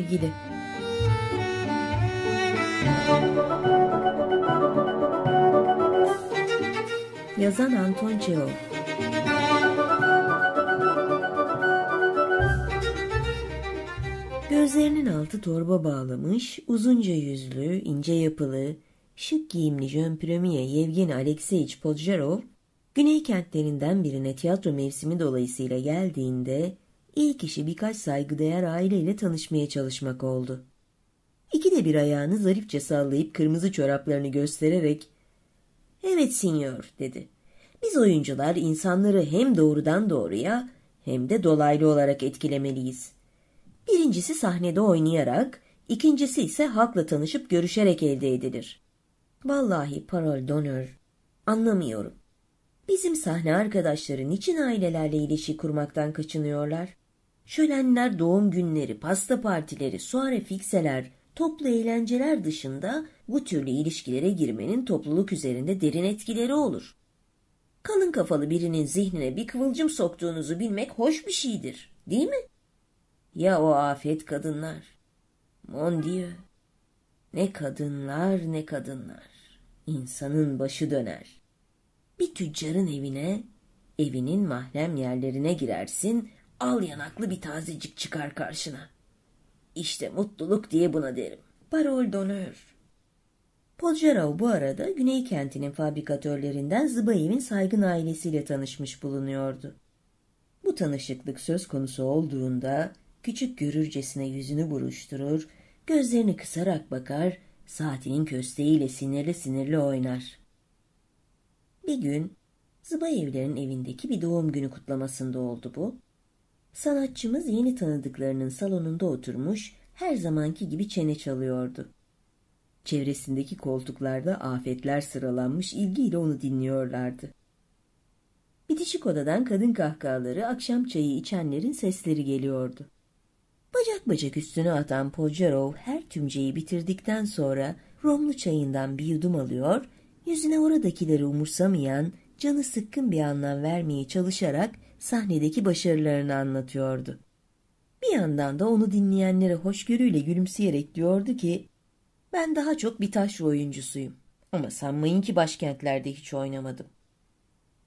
ilgili. Yazan Anton Çehov Gözlerinin altı torba bağlamış, uzunca yüzlü, ince yapılı, şık giyimli Jön Premier Yevgeni Alexeyevich Podjarov, Güney kentlerinden birine tiyatro mevsimi dolayısıyla geldiğinde İlk işi birkaç saygıdeğer aileyle tanışmaya çalışmak oldu. İki de bir ayağını zarifçe sallayıp kırmızı çoraplarını göstererek ''Evet sinyor'' dedi. ''Biz oyuncular insanları hem doğrudan doğruya hem de dolaylı olarak etkilemeliyiz. Birincisi sahnede oynayarak, ikincisi ise halkla tanışıp görüşerek elde edilir. Vallahi parol donör. Anlamıyorum. Bizim sahne arkadaşları niçin ailelerle ilişki kurmaktan kaçınıyorlar? Şölenler, doğum günleri, pasta partileri, suare fikseler, toplu eğlenceler dışında bu türlü ilişkilere girmenin topluluk üzerinde derin etkileri olur. Kalın kafalı birinin zihnine bir kıvılcım soktuğunuzu bilmek hoş bir şeydir, değil mi? Ya o afet kadınlar. Mon dieu. Ne kadınlar ne kadınlar. İnsanın başı döner. Bir tüccarın evine, evinin mahrem yerlerine girersin al yanaklı bir tazecik çıkar karşına. İşte mutluluk diye buna derim. Parol donör. Podjarov bu arada Güney kentinin fabrikatörlerinden Zıbayev'in saygın ailesiyle tanışmış bulunuyordu. Bu tanışıklık söz konusu olduğunda küçük görürcesine yüzünü buruşturur, gözlerini kısarak bakar, saatinin kösteğiyle sinirli sinirli oynar. Bir gün Zıbayevlerin evindeki bir doğum günü kutlamasında oldu bu. Sanatçımız yeni tanıdıklarının salonunda oturmuş, her zamanki gibi çene çalıyordu. Çevresindeki koltuklarda afetler sıralanmış ilgiyle onu dinliyorlardı. Bitişik odadan kadın kahkahaları, akşam çayı içenlerin sesleri geliyordu. Bacak bacak üstüne atan Pojarov her tümceyi bitirdikten sonra romlu çayından bir yudum alıyor, yüzüne oradakileri umursamayan, canı sıkkın bir anlam vermeye çalışarak sahnedeki başarılarını anlatıyordu. Bir yandan da onu dinleyenlere hoşgörüyle gülümseyerek diyordu ki ben daha çok bir taşra oyuncusuyum ama sanmayın ki başkentlerde hiç oynamadım.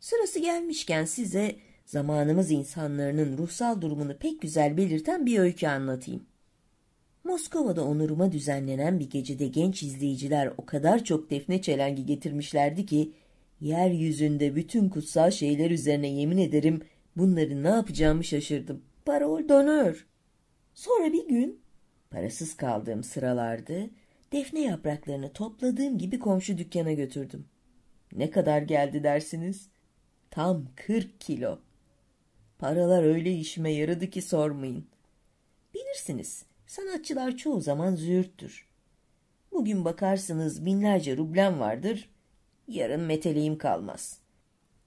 Sırası gelmişken size zamanımız insanlarının ruhsal durumunu pek güzel belirten bir öykü anlatayım. Moskova'da onuruma düzenlenen bir gecede genç izleyiciler o kadar çok defne çelengi getirmişlerdi ki, yeryüzünde bütün kutsal şeyler üzerine yemin ederim Bunları ne yapacağımı şaşırdım. Parol dönör. Sonra bir gün parasız kaldığım sıralardı, defne yapraklarını topladığım gibi komşu dükkana götürdüm. Ne kadar geldi dersiniz? Tam kırk kilo. Paralar öyle işime yaradı ki sormayın. Bilirsiniz sanatçılar çoğu zaman züğürttür. Bugün bakarsınız binlerce rublem vardır, yarın meteliğim kalmaz.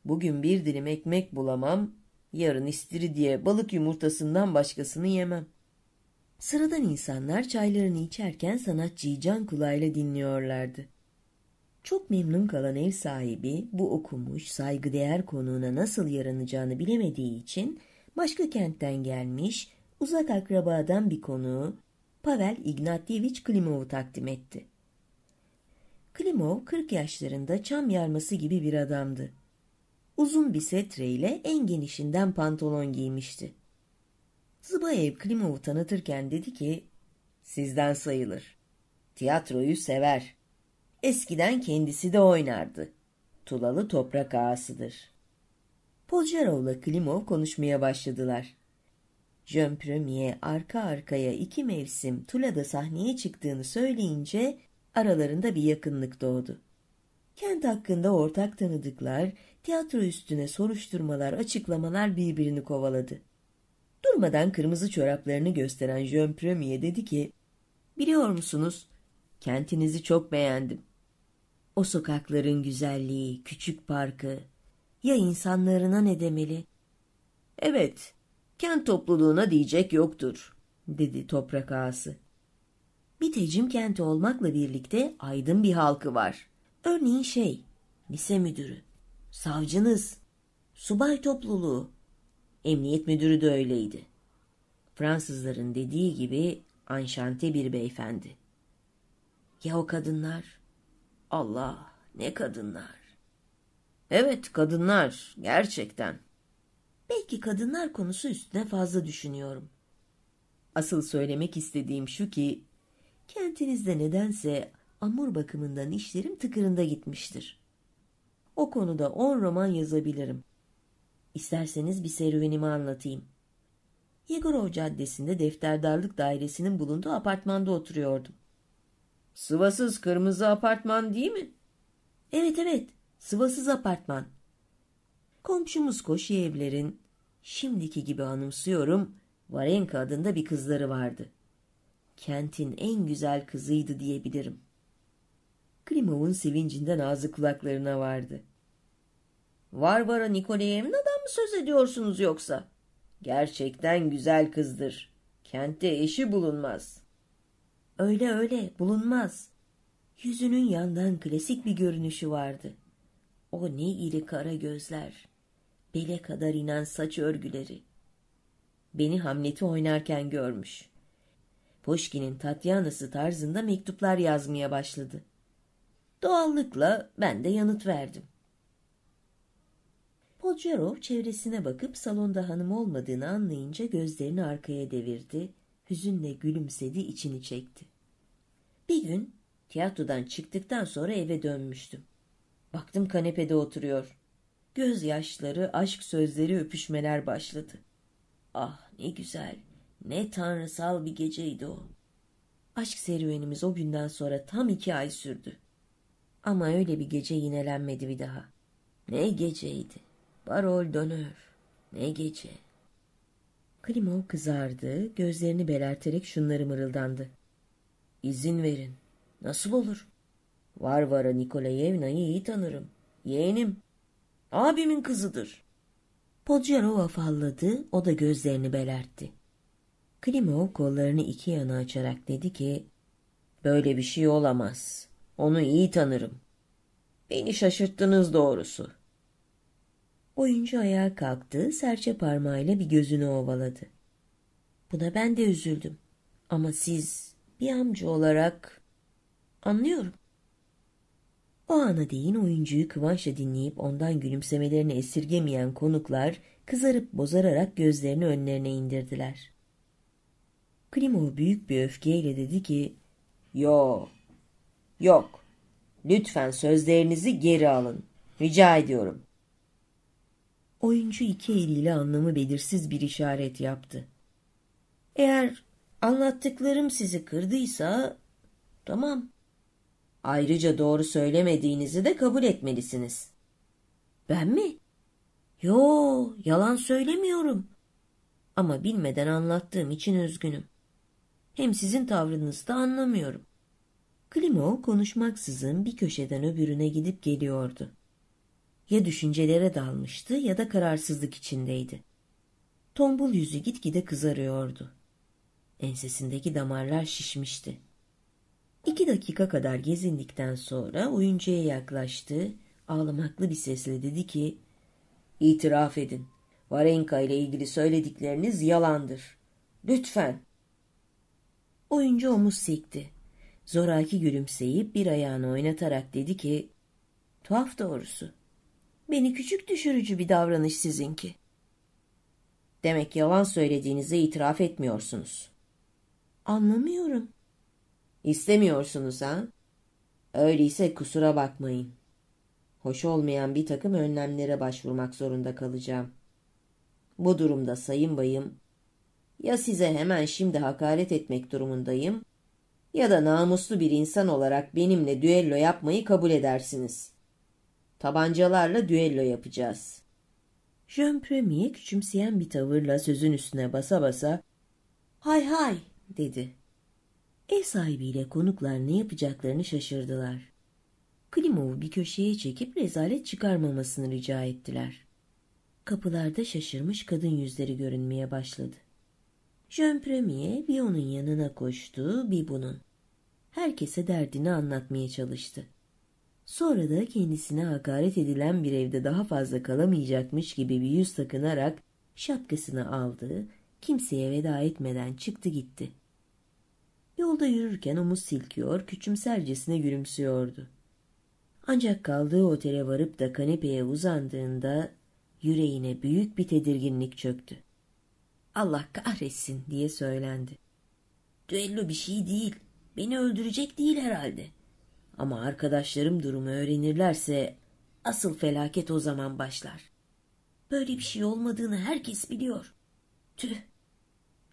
Bugün bir dilim ekmek bulamam, Yarın istiri diye balık yumurtasından başkasını yemem. Sıradan insanlar çaylarını içerken sanatçıyı can kulağıyla dinliyorlardı. Çok memnun kalan ev sahibi bu okumuş, saygıdeğer konuğuna nasıl yaranacağını bilemediği için başka kentten gelmiş, uzak akrabadan bir konuğu Pavel Ignatievich Klimov'u takdim etti. Klimov 40 yaşlarında çam yarması gibi bir adamdı uzun bir setre ile en genişinden pantolon giymişti. Zıbayev Klimov'u tanıtırken dedi ki, sizden sayılır. Tiyatroyu sever. Eskiden kendisi de oynardı. Tulalı toprak ağasıdır. Poljarov'la Klimov konuşmaya başladılar. Jean Premier arka arkaya iki mevsim Tula'da sahneye çıktığını söyleyince aralarında bir yakınlık doğdu. Kent hakkında ortak tanıdıklar, tiyatro üstüne soruşturmalar, açıklamalar birbirini kovaladı. Durmadan kırmızı çoraplarını gösteren Jean Premier dedi ki, ''Biliyor musunuz, kentinizi çok beğendim. O sokakların güzelliği, küçük parkı, ya insanlarına ne demeli?'' ''Evet, kent topluluğuna diyecek yoktur.'' dedi toprak ağası. tecim kenti olmakla birlikte aydın bir halkı var.'' Örneğin şey, lise müdürü, savcınız, subay topluluğu, emniyet müdürü de öyleydi. Fransızların dediği gibi anşante bir beyefendi. Ya o kadınlar? Allah ne kadınlar. Evet kadınlar gerçekten. Belki kadınlar konusu üstüne fazla düşünüyorum. Asıl söylemek istediğim şu ki kentinizde nedense amur bakımından işlerim tıkırında gitmiştir. O konuda on roman yazabilirim. İsterseniz bir serüvenimi anlatayım. Yegorov Caddesi'nde defterdarlık dairesinin bulunduğu apartmanda oturuyordum. Sıvasız kırmızı apartman değil mi? Evet evet, sıvasız apartman. Komşumuz Koşievlerin, şimdiki gibi anımsıyorum, Varenka adında bir kızları vardı. Kentin en güzel kızıydı diyebilirim. Klimov'un sevincinden ağzı kulaklarına vardı. Varvara Nikolayevna'dan mı söz ediyorsunuz yoksa? Gerçekten güzel kızdır. Kentte eşi bulunmaz. Öyle öyle bulunmaz. Yüzünün yandan klasik bir görünüşü vardı. O ne iri kara gözler. Bele kadar inen saç örgüleri. Beni Hamlet'i oynarken görmüş. Poşkin'in Tatyana'sı tarzında mektuplar yazmaya başladı. Doğallıkla ben de yanıt verdim. Podjarov çevresine bakıp salonda hanım olmadığını anlayınca gözlerini arkaya devirdi, hüzünle gülümsedi, içini çekti. Bir gün tiyatrodan çıktıktan sonra eve dönmüştüm. Baktım kanepede oturuyor. Göz yaşları, aşk sözleri, öpüşmeler başladı. Ah ne güzel, ne tanrısal bir geceydi o. Aşk serüvenimiz o günden sonra tam iki ay sürdü. Ama öyle bir gece yinelenmedi bir daha. Ne geceydi. Barol dönür. Ne gece. Klimov kızardı, gözlerini belerterek şunları mırıldandı. İzin verin. Nasıl olur? Varvara Nikolayevna'yı iyi tanırım. Yeğenim. Abimin kızıdır. Podjarova falladı, o da gözlerini belertti. Klimov kollarını iki yana açarak dedi ki, ''Böyle bir şey olamaz. Onu iyi tanırım. Beni şaşırttınız doğrusu. Oyuncu ayağa kalktı, serçe parmağıyla bir gözünü ovaladı. Buna ben de üzüldüm. Ama siz bir amca olarak anlıyorum. O ana değin oyuncuyu kıvançla dinleyip ondan gülümsemelerini esirgemeyen konuklar kızarıp bozararak gözlerini önlerine indirdiler. Klimov büyük bir öfkeyle dedi ki, ''Yo, Yok. Lütfen sözlerinizi geri alın. Rica ediyorum. Oyuncu iki eliyle anlamı belirsiz bir işaret yaptı. Eğer anlattıklarım sizi kırdıysa tamam. Ayrıca doğru söylemediğinizi de kabul etmelisiniz. Ben mi? Yo, yalan söylemiyorum. Ama bilmeden anlattığım için üzgünüm. Hem sizin tavrınızı da anlamıyorum. Klimo konuşmaksızın bir köşeden öbürüne gidip geliyordu. Ya düşüncelere dalmıştı ya da kararsızlık içindeydi. Tombul yüzü gitgide kızarıyordu. Ensesindeki damarlar şişmişti. İki dakika kadar gezindikten sonra oyuncuya yaklaştı, ağlamaklı bir sesle dedi ki, ''İtiraf edin, Varenka ile ilgili söyledikleriniz yalandır. Lütfen.'' Oyuncu omuz sikti. Zoraki gülümseyip bir ayağını oynatarak dedi ki, tuhaf doğrusu, beni küçük düşürücü bir davranış sizinki. Demek yalan söylediğinizi itiraf etmiyorsunuz. Anlamıyorum. İstemiyorsunuz ha? Öyleyse kusura bakmayın. Hoş olmayan bir takım önlemlere başvurmak zorunda kalacağım. Bu durumda sayın bayım, ya size hemen şimdi hakaret etmek durumundayım ya da namuslu bir insan olarak benimle düello yapmayı kabul edersiniz. Tabancalarla düello yapacağız. Jean Premier küçümseyen bir tavırla sözün üstüne basa basa ''Hay hay'' dedi. Ev sahibiyle konuklar ne yapacaklarını şaşırdılar. Klimov'u bir köşeye çekip rezalet çıkarmamasını rica ettiler. Kapılarda şaşırmış kadın yüzleri görünmeye başladı. Jean Premier bir onun yanına koştu, bir bunun. Herkese derdini anlatmaya çalıştı. Sonra da kendisine hakaret edilen bir evde daha fazla kalamayacakmış gibi bir yüz takınarak şapkasını aldı, kimseye veda etmeden çıktı gitti. Yolda yürürken omuz silkiyor, küçümsercesine gülümsüyordu. Ancak kaldığı otele varıp da kanepeye uzandığında yüreğine büyük bir tedirginlik çöktü. Allah kahretsin diye söylendi. Düello bir şey değil. Beni öldürecek değil herhalde. Ama arkadaşlarım durumu öğrenirlerse asıl felaket o zaman başlar. Böyle bir şey olmadığını herkes biliyor. Tüh!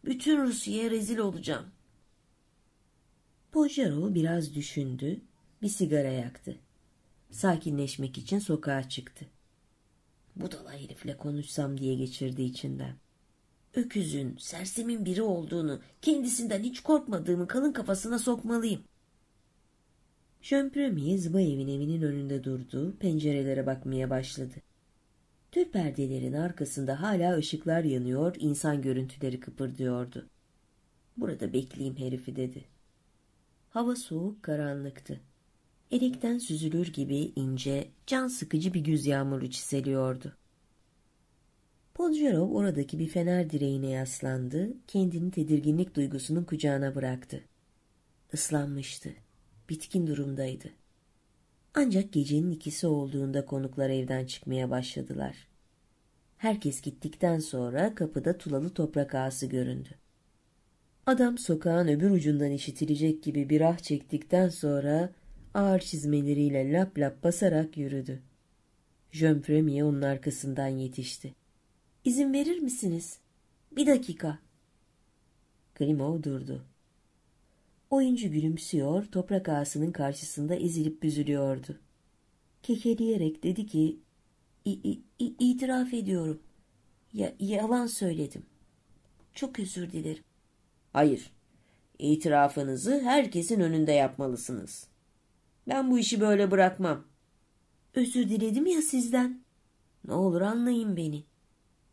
Bütün Rusya'ya rezil olacağım. Pojaro biraz düşündü, bir sigara yaktı. Sakinleşmek için sokağa çıktı. Budala herifle konuşsam diye geçirdi içinden öküzün, sersemin biri olduğunu, kendisinden hiç korkmadığımı kalın kafasına sokmalıyım. Şömprömiye zıba evin evinin önünde durdu, pencerelere bakmaya başladı. Tüp perdelerin arkasında hala ışıklar yanıyor, insan görüntüleri kıpırdıyordu. Burada bekleyeyim herifi dedi. Hava soğuk karanlıktı. Elikten süzülür gibi ince, can sıkıcı bir güz yağmuru çiseliyordu. Podjarov oradaki bir fener direğine yaslandı, kendini tedirginlik duygusunun kucağına bıraktı. Islanmıştı, bitkin durumdaydı. Ancak gecenin ikisi olduğunda konuklar evden çıkmaya başladılar. Herkes gittikten sonra kapıda tulalı toprak ağası göründü. Adam sokağın öbür ucundan işitilecek gibi bir ah çektikten sonra ağır çizmeleriyle lap lap basarak yürüdü. Jön Premier onun arkasından yetişti. İzin verir misiniz? Bir dakika. Klimov durdu. Oyuncu gülümsüyor, toprak ağasının karşısında ezilip büzülüyordu. Kekeleyerek dedi ki, itiraf ediyorum. Ya yalan söyledim. Çok özür dilerim. Hayır, itirafınızı herkesin önünde yapmalısınız. Ben bu işi böyle bırakmam. Özür diledim ya sizden. Ne olur anlayın beni.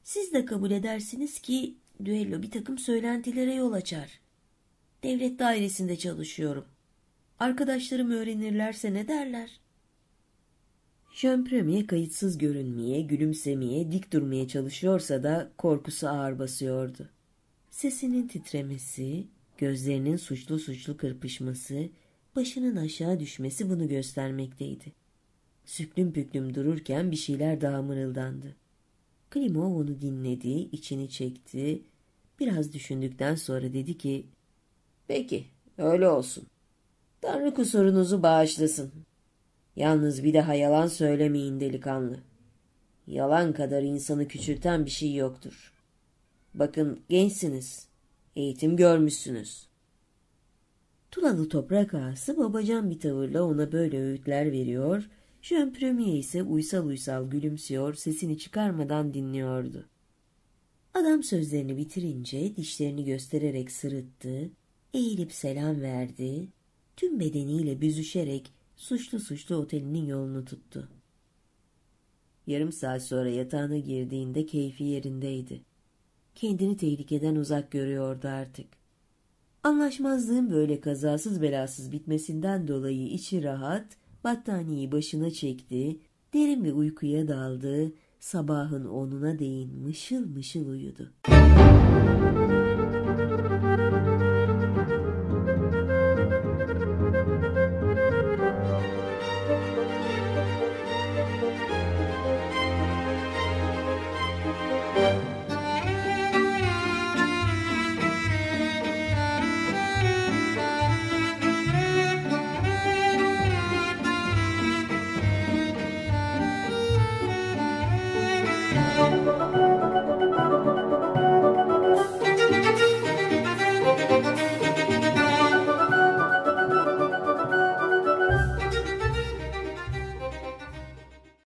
Siz de kabul edersiniz ki düello bir takım söylentilere yol açar. Devlet dairesinde çalışıyorum. Arkadaşlarım öğrenirlerse ne derler? Şömpremye kayıtsız görünmeye, gülümsemeye, dik durmaya çalışıyorsa da korkusu ağır basıyordu. Sesinin titremesi, gözlerinin suçlu suçlu kırpışması, başının aşağı düşmesi bunu göstermekteydi. Süklüm püklüm dururken bir şeyler daha mırıldandı. Klimov onu dinledi, içini çekti. Biraz düşündükten sonra dedi ki, ''Peki, öyle olsun. Tanrı kusurunuzu bağışlasın. Yalnız bir daha yalan söylemeyin delikanlı. Yalan kadar insanı küçülten bir şey yoktur. Bakın gençsiniz, eğitim görmüşsünüz.'' Tulalı toprak ağası babacan bir tavırla ona böyle öğütler veriyor Jean Premier ise uysal uysal gülümsüyor, sesini çıkarmadan dinliyordu. Adam sözlerini bitirince dişlerini göstererek sırıttı, eğilip selam verdi, tüm bedeniyle büzüşerek suçlu suçlu otelinin yolunu tuttu. Yarım saat sonra yatağına girdiğinde keyfi yerindeydi. Kendini tehlikeden uzak görüyordu artık. Anlaşmazlığın böyle kazasız belasız bitmesinden dolayı içi rahat, battaniyeyi başına çekti, derin bir uykuya daldı, sabahın onuna değin mışıl mışıl uyudu. Müzik